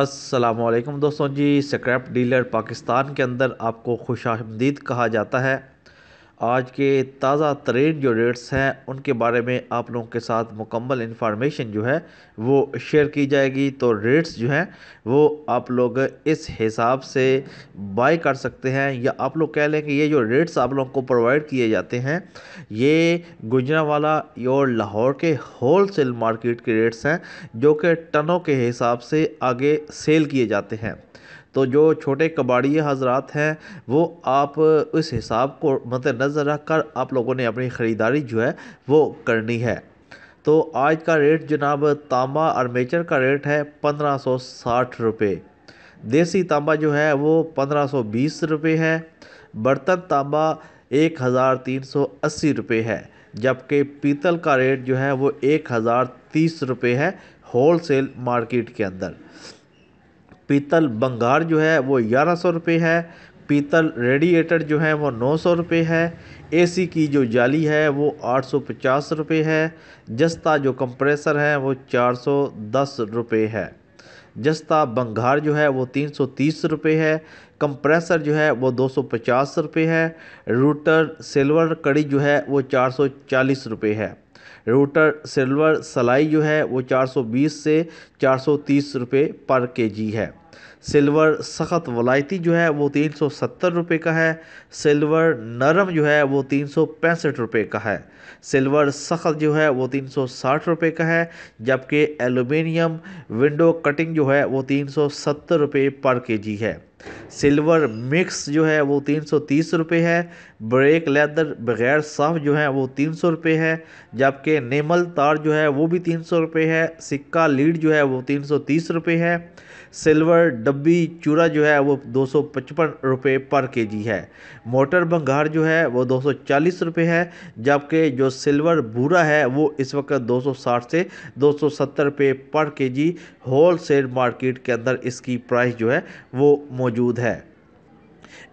असलम दोस्तों जी scrap dealer Pakistan के अंदर आपको खुश आमदीद कहा जाता है आज के ताज़ा तरीन जो रेट्स हैं उनके बारे में आप लोगों के साथ मुकम्मल इन्फॉर्मेशन जो है वो शेयर की जाएगी तो रेट्स जो हैं वो आप लोग इस हिसाब से बाई कर सकते हैं या आप लोग कह लें कि ये जो रेट्स आप लोगों को प्रोवाइड किए जाते हैं ये गुजरावाला और लाहौर के होल सेल मार्केट के रेट्स हैं जो कि टनों के हिसाब से आगे सेल किए जाते हैं तो जो छोटे कबाड़ी हज़रात हैं वो आप इस हिसाब को मद्देनज़र रख कर आप लोगों ने अपनी ख़रीदारी जो है वो करनी है तो आज का रेट जनाब तांबा मेचर का रेट है पंद्रह सौ साठ रुपये देसी तांबा जो है वो पंद्रह सौ बीस रुपये है बर्तन तांबा एक हज़ार तीन सौ अस्सी रुपये है जबकि पीतल का रेट जो है वो एक हज़ार तीस रुपये है होल सेल मार्केट के अंदर पीतल बंगार जो है वो ग्यारह सौ रुपये है पीतल रेडिएटर जो है वो नौ सौ रुपये है एसी की जो जाली है वो आठ सौ पचास रुपये है जस्ता जो कंप्रेसर है वो चार सौ दस रुपये है जस्ता बंगार जो है वो तीन सौ तीस रुपये है कंप्रेसर जो है वो दो सौ पचास रुपये है रूटर सिल्वर कड़ी जो है वो चार सौ चालीस रुपये है रूटर सिल्वर सलाई जो है वो चार सौ बीस से चार सौ तीस रुपये पर केजी है सिल्वर सख्त वलायती जो है वो तीन सौ सत्तर रुपये का है सिल्वर नरम जो है वो तीन सौ पैंसठ रुपये का है सिल्वर सख्त जो है वो तीन सौ साठ रुपये का है जबकि एलुमिनियम विंडो कटिंग जो है वो तीन सौ सत्तर रुपये पर के जी है सिल्वर मिक्स जो है वो तीन सौ तीस रुपये है ब्रेक लेदर बग़ैर साफ जो है वो तीन सौ रुपये है जबकि नेमल तार जो है वो भी तीन सौ रुपये है सिक्का लीड जो है वो तीन सौ तीस रुपये है सिल्वर डब्बी चूरा जो है वो दो सौ पचपन रुपये पर के जी है मोटर बंगार जो है वो दो सौ चालीस रुपये है जबकि जो सिल्वर भूरा है वो इस वक्त दो सौ साठ से दो सौ सत्तर रुपये पर के जी होल सेल मार्केट के अंदर इसकी प्राइस जो है वो मौजूद है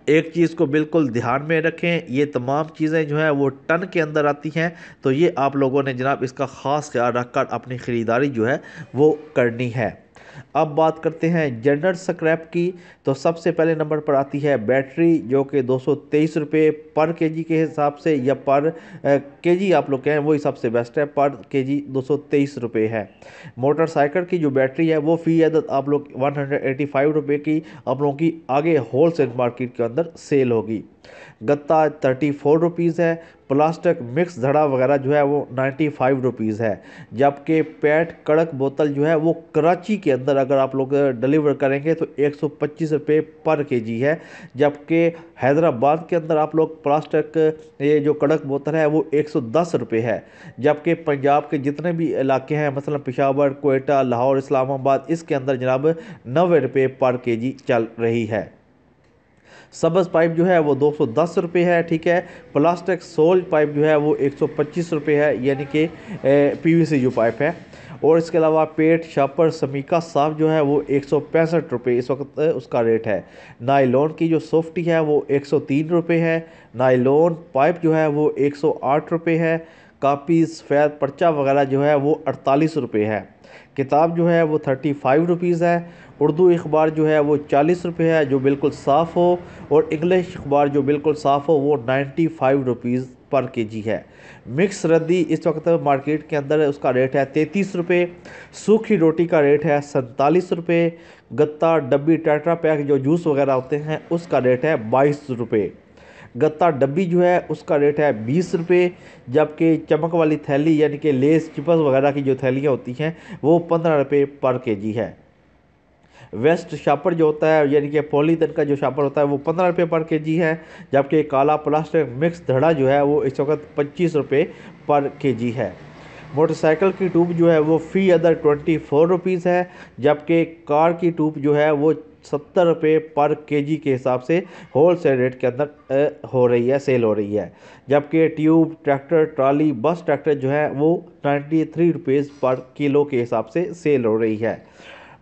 एक चीज़ को बिल्कुल ध्यान में रखें ये तमाम चीज़ें जो हैं वो टन के अंदर आती हैं तो ये आप लोगों ने जनाब इसका ख़ास ख्याल रखकर अपनी ख़रीदारी जो है वो करनी है अब बात करते हैं जनरल स्क्रैप की तो सबसे पहले नंबर पर आती है बैटरी जो कि दो सौ पर केजी के हिसाब से या पर केजी आप लोग कहें वही सबसे बेस्ट है पर केजी दो है मोटरसाइकिल की जो बैटरी है वो फ़ी अदद आप लोग वन हंड्रेड की आप लोगों की आगे होलसेल मार्केट के अंदर सेल होगी गत्ता थर्टी फोर रुपीज़ है प्लास्टिक मिक्स धड़ा वगैरह जो है वो नाइन्टी फाइव रुपीज़ है जबकि पैट कड़क बोतल जो है वो कराची के अंदर अगर आप लोग डिलीवर करेंगे तो एक सौ पच्चीस रुपये पर के जी है जबकि हैदराबाद के अंदर आप लोग प्लास्टिक ये जो कड़क बोतल है वो एक सौ दस रुपये है जबकि पंजाब के जितने भी इलाके हैं मसला पिशावर कोयटा लाहौर इस्लामाबाद इसके अंदर जनाब नबे रुपये पर के जी चल रही है सबस पाइप जो है वो दो सौ दस रुपये है ठीक है प्लास्टिक सोल पाइप जो है वो एक सौ पच्चीस रुपये है यानी कि पी वी सी जो पाइप है और इसके अलावा पेट शापर समीका साफ जो है वो एक सौ पैंसठ रुपये इस वक्त उसका रेट है नाइलोन की जो सॉफ्टी है वो एक सौ तीन रुपये है नाइलोन पाइप जो है वो एक सौ आठ रुपये है कापी सफ़ेद पर्चा वगैरह जो है वो अड़तालीस रुपये है किताब जो है वो थर्टी फाइव रुपीज़ है उर्दू अखबार जो है वो चालीस रुपये है जो बिल्कुल साफ़ हो और इंग्लिश अखबार जो बिल्कुल साफ़ हो वो नाइन्टी फाइव रुपीज़ पर के जी है मिक्स रद्दी इस वक्त मार्केट के अंदर उसका रेट है तैंतीस रुपये सूखी रोटी का रेट है सैंतालीस रुपये गत्ता डब्बी टाटा पैक जो जूस वगैरह होते हैं उसका रेट है बाईस रुपये गत्ता डब्बी जो है उसका रेट है बीस रुपये जबकि चमक वाली थैली यानी कि लेस चिपस वगैरह की जो थैलियाँ होती हैं वो पंद्रह रुपये पर के जी है वेस्ट शापर जो होता है यानी कि पॉलीथन का जो शापर होता है वो पंद्रह रुपये पर के जी है जबकि काला प्लास्टिक मिक्स धड़ा जो है वो इस वक्त पच्चीस रुपये पर के जी है मोटरसाइकिल की ट्यूब जो है वो फ़ी अदर ट्वेंटी फोर रुपीज़ है जबकि कार की ट्यूब जो है वो सत्तर रुपये पर के जी के हिसाब से होल सेल रेट के अंदर हो रही है सेल हो रही है जबकि tube tractor trolley bus tractor जो है वो नाइन्टी थ्री रुपीज़ पर किलो के हिसाब से सेल हो रही है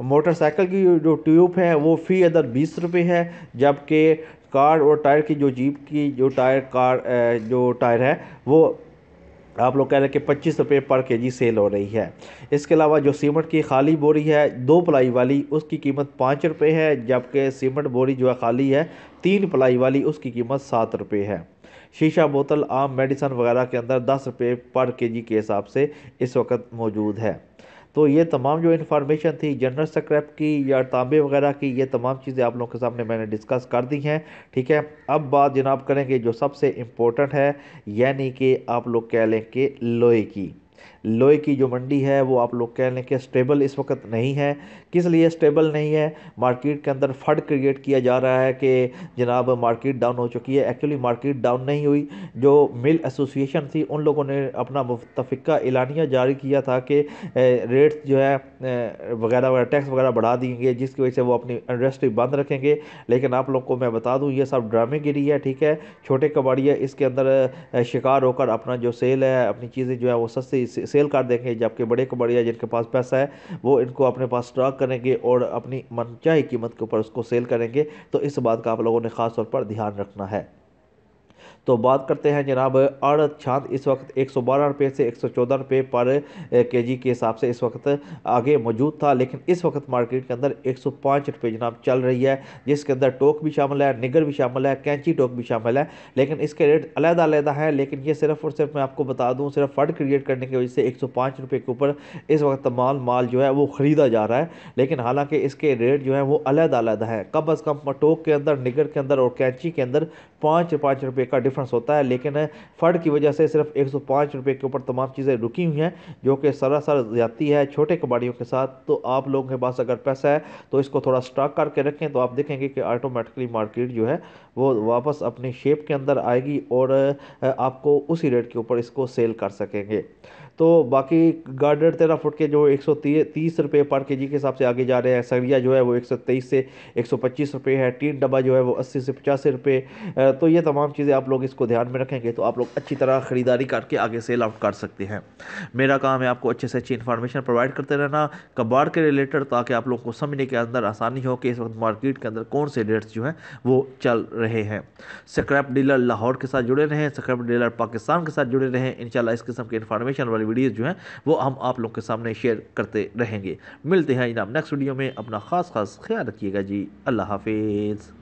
मोटरसाइकिल की जो ट्यूब है वो फ़ी अदर बीस रुपये है जबकि कार और टायर की जो जीप की जो टायर कार जो टायर है वो आप लोग कह रहे हैं कि पच्चीस रुपये पर केजी सेल हो रही है इसके अलावा जो सीमेंट की खाली बोरी है दो पलाई वाली उसकी कीमत पाँच रुपये है जबकि सीमेंट बोरी जो है खाली है तीन पलाई वाली उसकी कीमत सात रुपये है शीशा बोतल आम मेडिसन वगैरह के अंदर दस रुपये पर केजी के हिसाब से इस वक्त मौजूद है तो ये तमाम जो इन्फॉर्मेशन थी जनरल स्क्रैप की या तांबे वगैरह की ये तमाम चीज़ें आप लोगों के सामने मैंने डिस्कस कर दी हैं ठीक है अब बात जनाब करेंगे जो सबसे इम्पोर्टेंट है यानी कि आप लोग कह लें कि लोहे की लोहे की जो मंडी है वो आप लोग कह लें कि स्टेबल इस वक्त नहीं है किस लिए स्टेबल नहीं है मार्केट के अंदर फंड क्रिएट किया जा रहा है कि जनाब मार्केट डाउन हो चुकी है एक्चुअली मार्केट डाउन नहीं हुई जो मिल एसोसिएशन थी उन लोगों ने अपना मुतफ़ा एलानिया जारी किया था कि रेट्स जो है वगैरह वगैरह टैक्स वगैरह बढ़ा देंगे जिसकी वजह से वो अपनी इंडस्ट्री बंद रखेंगे लेकिन आप लोग को मैं बता दूँ ये सब ड्रामे गिरी है ठीक है छोटे कबाड़िया इसके अंदर शिकार होकर अपना जो सेल है अपनी चीज़ें जो है वो सस्ती सेल कर देंगे जबकि बड़े कबाड़िया जिनके पास पैसा है वो इनको अपने पास स्टॉक करेंगे और अपनी मनचाही कीमत के ऊपर उसको सेल करेंगे तो इस बात का आप लोगों ने खास तौर पर ध्यान रखना है तो बात करते हैं जनाब अड़ छांद इस वक्त एक सौ बारह रुपये से एक सौ चौदह रुपये पर के जी के हिसाब से इस वक्त आगे मौजूद था लेकिन इस वक्त मार्केट के अंदर एक सौ पाँच रुपये जनाब चल रही है जिसके अंदर टोक भी शामिल है निगर भी शामिल है कैंची टोक भी शामिल है लेकिन इसके रेट अलहदा अलहदा है लेकिन ये सिर्फ और सिर्फ मैं आपको बता दूँ सिर्फ फंड क्रिएट करने की वजह से एक सौ पाँच रुपये के ऊपर इस वक्त तमाम माल जो है वो ख़रीदा जा रहा है लेकिन हालाँकि इसके रेट जो है वो अलहदा अलहदा है कम अज़ कम टोक के अंदर निगर के अंदर और कैंची के अंदर पाँच पाँच रुपये का डिफरेंस होता है लेकिन फर्ड की वजह से सिर्फ एक सौ पाँच रुपये के ऊपर तमाम चीज़ें रुकी हुई हैं जो कि सरासर जाती है छोटे कबाड़ियों के साथ तो आप लोगों के पास अगर पैसा है तो इसको थोड़ा स्टॉक करके रखें तो आप देखेंगे कि ऑटोमेटिकली मार्केट जो है वो वापस अपनी शेप के अंदर आएगी और आपको उसी रेट के ऊपर इसको सेल कर सकेंगे तो बाकी गार्डर तेरह फुट के जो एक सौ तीस रुपये पर के जी के हिसाब से आगे जा रहे हैं सरिया जो है वो एक सौ तेईस से एक सौ पच्चीस रुपये है टीन डब्बा जो है वो अस्सी से पचासी रुपये तो ये तमाम चीज़ें आप लोग इसको ध्यान में रखेंगे तो आप लोग अच्छी तरह ख़रीदारी करके आगे सेल आउट कर सकते हैं मेरा काम है आपको अच्छे से अच्छी इन्फॉर्मेशन प्रोवाइड करते रहना कबाड़ के रिलेटेड ताकि आप लोगों को समझने के अंदर आसानी हो कि इस वक्त मार्केट के अंदर कौन से रेट्स जो हैं वो चल रहे हैं स्क्रैप डीलर लाहौर के साथ जुड़े रहें स्क्रैप डीलर पाकिस्तान के साथ जुड़े रहें इन इस किस्म की इन्फॉर्मेशन वाली वीडियोज़ जो हैं वो हम आप लोग के सामने शेयर करते रहेंगे मिलते हैं इनाम नेक्स्ट वीडियो में अपना ख़ास ख़ास ख्याल रखिएगा जी अल्लाह हाफिज़